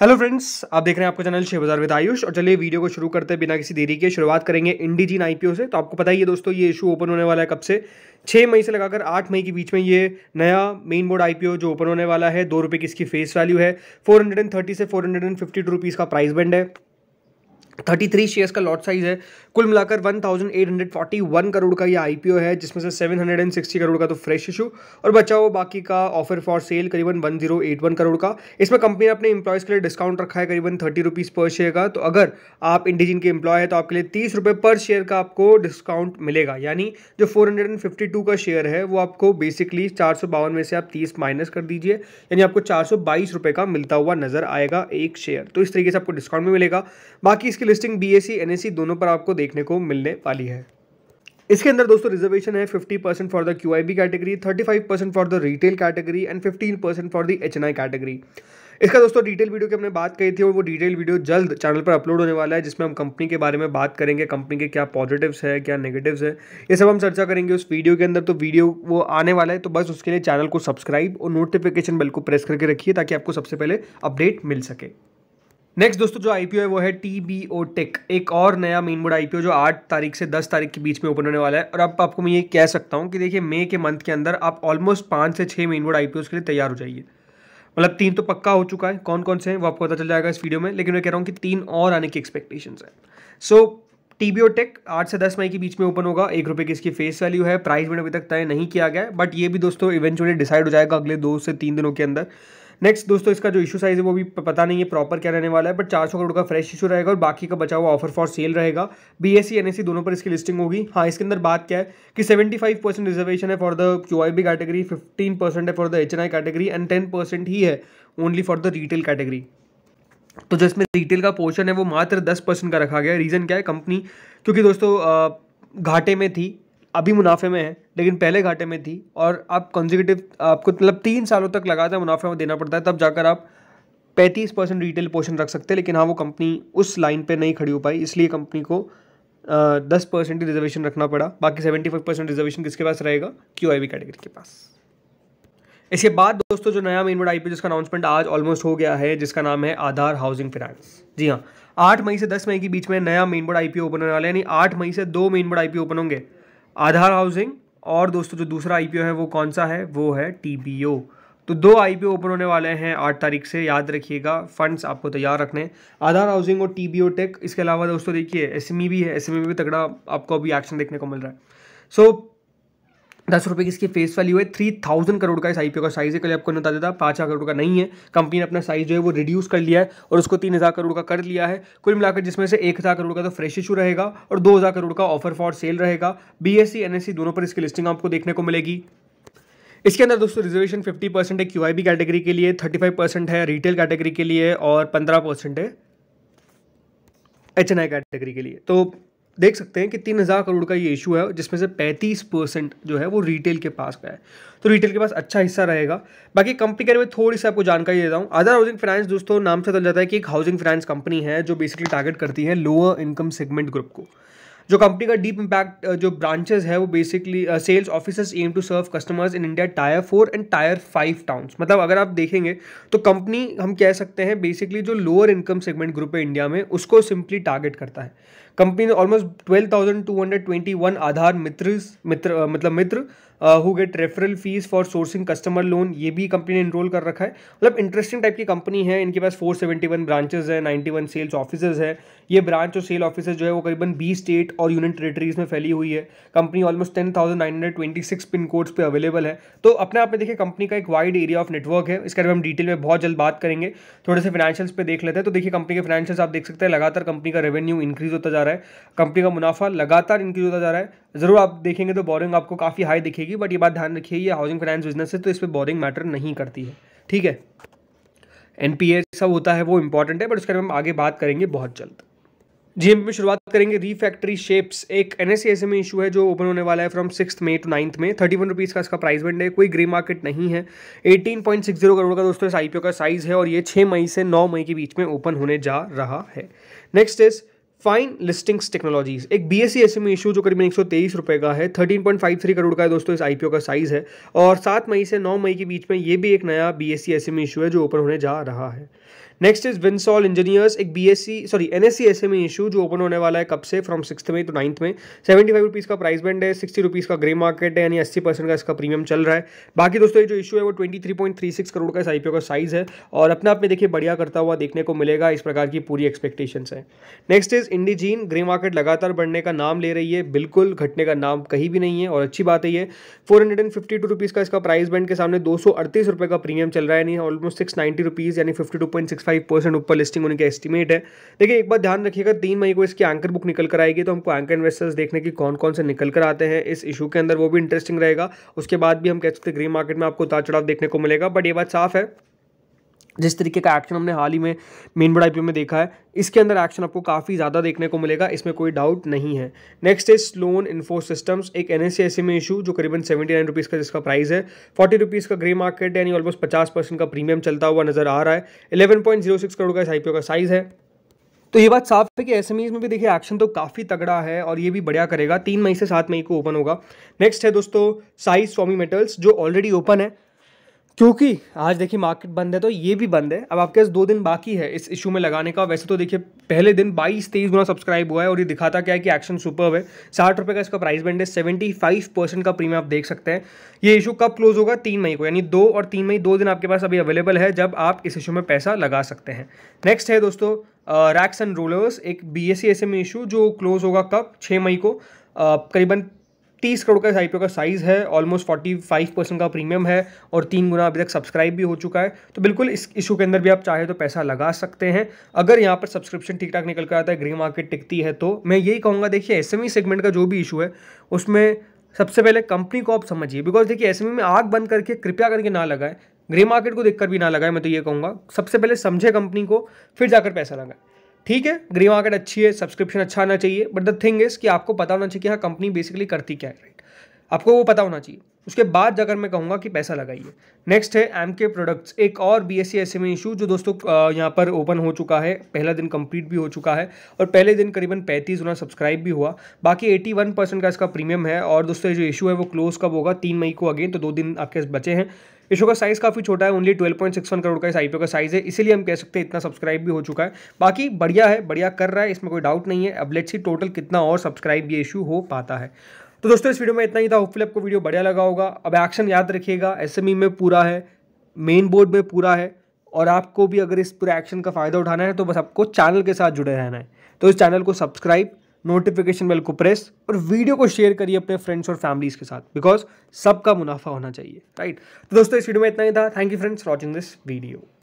hello friends आप देख रहे हैं आपका चैनल शेयर बाजार विद आयुष और चलिए वीडियो को शुरू करते हैं बिना किसी देरी के शुरुआत करेंगे इंडीजीन आईपीओ से तो आपको पता ही है दोस्तों ये इशू ओपन होने वाला है कब से छः मई से लगाकर आठ मई के बीच में ये नया मेन बोर्ड आईपीओ जो ओपन होने वाला है दो रुपये की इसकी फेस वैल्यू है फोर हंड्रेड एंड थर्टी से four hundred and fifty two का प्राइस बैंड है थर्टी थ्री शेयर्स का लॉट साइज है कुल मिलाकर one thousand eight hundred forty one crore का ये आईपीओ है जिसमें से seven hundred and sixty crore का तो फ्रेश इशू और बचा हुआ बाकी का ऑफर फॉर सेल करीबन one zero eight one crore का इसमें कंपनी ने अपने इंप्लॉयज़ के लिए डिस्काउंट रखा है करीबन थर्टी रुपीज़ पर शेयर का तो अगर आप इंडिजिन के एम्प्लॉय है तो आपके लिए तीस रुपये पर शेयर का आपको डिस्काउंट मिलेगा यानी जो four hundred and fifty two का शेयर है वो आपको बेसिकली चार सौ बावन में से आप तीस माइनस कर दीजिए यानी आपको चार सौ बाईस रुपये का मिलता हुआ नजर आएगा एक शेयर तो इस तरीके से आपको डिस्काउंट भी मिलेगा बाकी इसके की लिस्टिंग बी एस दोनों पर आपको देखने को मिलने वाली है इसके अंदर दोस्तों रिजर्वेशन है 50 percent for the Q I B category 35 percent for the retail category and 15 percent for the H N I category इसका दोस्तों डिटेल वीडियो की हमने बात कही थी और वो डिटेल वीडियो जल्द चैनल पर अपलोड होने वाला है जिसमें हम कंपनी के बारे में बात करेंगे कंपनी के क्या पॉजिटिव्स है क्या नेगेटिव्स है ये सब हम चर्चा करेंगे उस वीडियो के अंदर तो वीडियो वो आने वाला है तो बस उसके लिए चैनल को सब्सक्राइब और नोटिफिकेशन बेल को प्रेस करके रखिए ताकि आपको सबसे पहले अपडेट मिल सके नेक्स्ट दोस्तों जो आईपीओ है वो है टी बी ओ टेक एक और नया मेन बोर्ड आईपीओ जो आठ तारीख से दस तारीख के बीच में ओपन होने वाला है और अब आप आपको मैं ये कह सकता हूँ कि देखिए मई के मंथ के अंदर आप ऑलमोस्ट पाँच से छः मेन बोर्ड आई के लिए तैयार हो जाइए मतलब तीन तो पक्का हो चुका है कौन कौन से हैं वो आपको पता चल जाएगा इस वीडियो में लेकिन मैं कह रहा हूँ कि तीन और आने की एक्सपेक्टेशन है so T B O tech आठ से दस मई के बीच में ओपन होगा एक रुपये की इसकी फेस वैल्यू है प्राइस में अभी तक तय नहीं किया गया बट ये भी दोस्तों इवेंचुअली डिसाइड हो जाएगा अगले दो से तीन दिनों के अंदर नेक्स्ट दोस्तों इसका जो इशू साइज है वो भी पता नहीं है प्रॉपर क्या रहने वाला है बट चार सौ करोड़ का फ्रेश इशू रहेगा और बाकी का बचा हुआ ऑफर फॉर सेल रहेगा बी एस सी दोनों पर इसकी लिस्टिंग होगी हाँ इसके अंदर बात क्या है कि सेवेंटी फाइव परसेंट रिजर्वेशन है for the Q I B category fifteen percent है for the H N I category and ten percent ही है only for the retail category तो जिसमें रिटेल का पोर्शन है वो मात्र दस परसेंट का रखा गया है रीज़न क्या है कंपनी क्योंकि दोस्तों घाटे में थी अभी मुनाफे में है लेकिन पहले घाटे में थी और आप कंजिकेटिव आपको मतलब तीन सालों तक लगातार मुनाफा देना पड़ता है तब जाकर आप पैंतीस परसेंट रिटेल पोर्शन रख सकते हैं लेकिन हाँ वो कंपनी उस लाइन पर नहीं खड़ी हो पाई इसलिए कंपनी को दस परसेंट रिजर्वेशन रखना पड़ा बाकी सेवेंटी फाइव परसेंट रिजर्वेशन किसके पास रहेगा क्यू आई वी कैटेगरी के पास इसके बाद दोस्तों जो नया मेन बोर्ड पी जिसका अनाउंसमेंट आज ऑलमोस्ट हो गया है जिसका नाम है आधार हाउसिंग फाइनेंस जी हाँ आठ मई से दस मई के बीच में नया मेन बोर्ड आई ओपन होने वाला है यानी आठ मई से दो मेन बोर्ड आई ओपन होंगे आधार हाउसिंग और दोस्तों जो दूसरा आईपीओ है वो कौन सा है वो है टीबीओ तो दो आईपीओ ओपन होने वाले हैं आठ तारीख से याद रखिएगा फंड्स आपको तैयार रखने आधार हाउसिंग और टीबीओ टेक इसके अलावा दोस्तों देखिए एसएमई e भी है एसएमई e में भी तगड़ा आपको अभी एक्शन देखने को मिल रहा है सो so, दस रुपये की इसकी फेस वैल्यू है थ्री थाउजेंड करोड़ का इस आईपीओ का साइज है कल आपको बता देता पाँच हज़ार करोड़ का नहीं है कंपनी ने अपना साइज जो है वो रिड्यूस कर लिया है और उसको तीन हज़ार करोड़ का कर लिया है कुल मिलाकर जिसमें से एक हज़ार करोड़ का तो फ्रेश इशू रहेगा और दो हज़ार करोड़ का ऑफर फॉर सेल रहेगा बी एस सी दोनों पर इसकी लिस्टिंग आपको देखने को मिलेगी इसके अंदर दोस्तों रिजर्वेशन फिफ्टी परसेंट है क्यू कैटेगरी के लिए थर्टी फाइव परसेंट है रिटेल कैटेगरी के लिए और पंद्रह परसेंट है एच एन आई कैटेगरी के लिए तो देख सकते हैं कि तीन हज़ार करोड़ का ये इशू है जिसमें से पैंतीस परसेंट जो है वो रिटेल के पास का है तो रिटेल के पास अच्छा हिस्सा रहेगा बाकी कंपनी के बारे में थोड़ी सी आपको जानकारी देता हूँ अदर हाउसिंग फाइनेंस दोस्तों नाम से तो चल जाता है कि एक हाउसिंग फाइनेंस कंपनी है जो बेसिकली टारगेट करती है लोअर इनकम सेगमेंट ग्रुप को जो कंपनी का डीप इम्पैक्ट uh, जो ब्रांचेस है वो basically sales officers aim to serve customers in India tier four and tier five towns मतलब अगर आप देखेंगे तो कंपनी हम कह सकते हैं बेसिकली जो लोअर इनकम सेगमेंट ग्रुप है इंडिया में उसको सिंपली टारगेट करता है कंपनी ने almost twelve thousand two hundred twenty one Aadhar Mitra Mitra uh, मतलब Mitra who get referral fees for sourcing customer loan ये भी कंपनी ने इनरोल कर रखा है मतलब इंटरेस्टिंग टाइप की कंपनी है इनके पास फोर सेवेंटी वन ब्रांचेज है नाइन्टी वन सेल्स ऑफिसर्स है ये ब्रांच और सेल ऑफिसर्स जो है वो करीबन बीस स्टेट और यूनियन टेरेटरीज में फैली हुई है company almost ten thousand nine hundred twenty six pin codes पर अवेलेबल है तो अपने आप में देखिए कंपनी का एक वाइड एरिया ऑफ नेटवर्क है इसके बारे में हम डिटेल में बहुत जल्द बात करेंगे थोड़े से फाइनेंशियल्स पे देख लेते हैं तो देखिए कंपनी के फाइनेंशियल्स आप देख सकते हैं लगातार कंपनी का रेवेन्यू इंक्रीज होता जा रहा है कंपनी का मुनाफा लगातार इंक्रीज होता जा रहा है जरूर आप देखेंगे तो बोरिंग आपको काफ़ी हाई दिखेगी रहेगी बट ये बात ध्यान रखिए ये हाउसिंग फाइनेंस बिजनेस है तो इस पर बोरिंग मैटर नहीं करती है ठीक है एन सब होता है वो इंपॉर्टेंट है बट उसके बारे में हम आगे बात करेंगे बहुत जल्द जी में शुरुआत करेंगे रीफैक्ट्री शेप्स एक एन एस में इशू है जो ओपन होने वाला है from six May to ninth में थर्टी वन रुपीज़ का इसका प्राइस बैंड है कोई ग्रे मार्केट नहीं है eighteen point six zero crore का दोस्तों इस आईपीओ का साइज़ है और ये छः मई से नौ मई के बीच में ओपन होने जा रहा है next is fine listings technologies एक B S C S M issue जो करीबन एक सौ तेईस रुपये का है thirteen point five three crore का है दोस्तों इस आई पी ओ का साइज़ है और सात मई से नौ मई के बीच में ये भी एक नया B S C S M issue है जो ओपन होने जा रहा है नेक्स्ट इज विंसॉल इंजीनियर्स एक B S C sorry N S C S M E issue जो ओपन होने वाला है कब से फ्रॉम सिक्स में तो नाइन्थ में सेवेंटी फाइव रुपीज़ का प्राइस बैंड है सिक्सटी रुपीज़ का ग्रे मार्केट है यानी अस्सी परसेंट का इसका प्रीमियम चल रहा है बाकी दोस्तों ये जो इशू है वो twenty three point three six crore का इस आई पी ओ का साइज़ है और अपने आप में देखिए बढ़िया करता हुआ देखने को मिलेगा इस प्रकार की पूरी एक्सपेक्टेशन है next is Indegene grey market लगातार बढ़ने का नाम ले रही है बिल्कुल घटने का नाम कहीं भी नहीं है और अच्छी बात है ये four hundred and fifty two rupees का इसका प्राइस बैंड के सामने दो सौ अड़तीस रुपये का प्रीमियम चल रहा है यानी ऑलमोस्ट सिक्स नाइन्टी रुपीज़ यानी फिफ्टी टू पॉइंट 1.65 परसेंट ऊपर लिस्टिंग होने का एस्टिमेट है देखिए एक बार ध्यान रखिएगा तीन मई को इसकी एंकर बुक निकल कर आएगी तो हमको एंकर इन्वेस्टर्स देखने की कौन कौन से निकल कर आते हैं इस इशू के अंदर वो भी इंटरेस्टिंग रहेगा उसके बाद भी हम कह सकते हैं ग्रीन मार्केट में आपको उतार चढ़ाव देखने को मिलेगा बट ये बात साफ है जिस तरीके का एक्शन हमने हाल ही में मेन बड़ा आई में देखा है इसके अंदर एक्शन आपको काफ़ी ज़्यादा देखने को मिलेगा इसमें कोई डाउट नहीं है next is Slone info systems एक एन एस e में इशू जो करीबन सेवेंटी नाइन रुपीज़ का जिसका प्राइस है फोर्टी रुपीज़ का ग्रे मार्केट यानी ऑलमोस्ट पचास परसेंट का प्रीमियम चलता हुआ नजर आ रहा है eleven point zero six crore का इस आई का साइज़ है तो ये बात साफ है कि एस में भी देखिए एक्शन तो काफ़ी तगड़ा है और ये भी बढ़िया करेगा तीन मई से सात मई को ओपन होगा नेक्स्ट है दोस्तों साई स्वामी मेटल्स जो ऑलरेडी ओपन है क्योंकि आज देखिए मार्केट बंद है तो ये भी बंद है अब आपके पास दो दिन बाकी है इस इशू में लगाने का वैसे तो देखिए पहले दिन 22 तेईस गुना सब्सक्राइब हुआ है और ये दिखाता क्या है कि एक्शन सुपर है साठ रुपये का इसका प्राइस बैंड है सेवेंटी फाइव परसेंट का प्रीमियम आप देख सकते हैं ये इशू कब क्लोज होगा तीन मई को यानी दो और तीन मई दो दिन आपके पास अभी अवेलेबल है जब आप इस इशू में पैसा लगा सकते हैं नेक्स्ट है दोस्तों रैक्स एंड रोलर्स एक बी एस सी इशू जो क्लोज होगा कब छः मई को करीबन तीस करोड़ का इस आईपीओ का साइज़ है ऑलमोस्ट फोर्टी फाइव परसेंट का प्रीमियम है और तीन गुना अभी तक सब्सक्राइब भी हो चुका है तो बिल्कुल इस इशू के अंदर भी आप चाहे तो पैसा लगा सकते हैं अगर यहाँ पर सब्सक्रिप्शन ठीक ठाक निकल कर आता है ग्रे मार्केट टिकती है तो मैं यही कहूँगा देखिए एस सेगमेंट e का जो भी इशू है उसमें सबसे पहले कंपनी को आप समझिए बिकॉज देखिए एस e में आग बंद करके कृपया करके ना लगाएं ग्रे मार्केट को देखकर भी ना लगाएं मैं तो ये कहूँगा सबसे पहले समझे कंपनी को फिर जाकर पैसा लगाएं ठीक है ग्रे मार्केट अच्छी है सब्सक्रिप्शन अच्छा आना चाहिए बट द थिंग इज़ कि आपको पता होना चाहिए कि हाँ कंपनी बेसिकली करती क्या है राइट आपको वो पता होना चाहिए उसके बाद जाकर मैं कहूँगा कि पैसा लगाइए नेक्स्ट है एम के प्रोडक्ट्स एक और B S C S issue जो दोस्तों यहाँ पर ओपन हो चुका है पहला दिन कंप्लीट भी हो चुका है और पहले दिन करीबन पैंतीस गुना सब्सक्राइब भी हुआ बाकी एटी वन परसेंट का इसका प्रीमियम है और दोस्तों जो इशू है वो क्लोज कब होगा तीन मई को अगेन तो दो दिन आपके बचे हैं इशो का साइज़ काफ़ी छोटा है only twelve point six one crore का इस आईपीओ का साइज़ है इसीलिए हम कह सकते हैं इतना सब्सक्राइब भी हो चुका है बाकी बढ़िया है बढ़िया कर रहा है इसमें कोई डाउट नहीं है अब लेट्स ही टोटल कितना और सब्सक्राइब ये इशू हो पाता है तो दोस्तों इस वीडियो में इतना ही था होपफुल आपको वीडियो बढ़िया लगा होगा अब एक्शन याद रखिएगा ई e में पूरा है मेन बोर्ड में पूरा है और आपको भी अगर इस पूरे एक्शन का फ़ायदा उठाना है तो बस आपको चैनल के साथ जुड़े रहना है तो इस चैनल को सब्सक्राइब नोटिफिकेशन बेल को प्रेस और वीडियो को शेयर करिए अपने फ्रेंड्स और फैमिलीज के साथ बिकॉज सबका मुनाफा होना चाहिए राइट तो दोस्तों इस वीडियो में इतना ही था thank you friends watching this video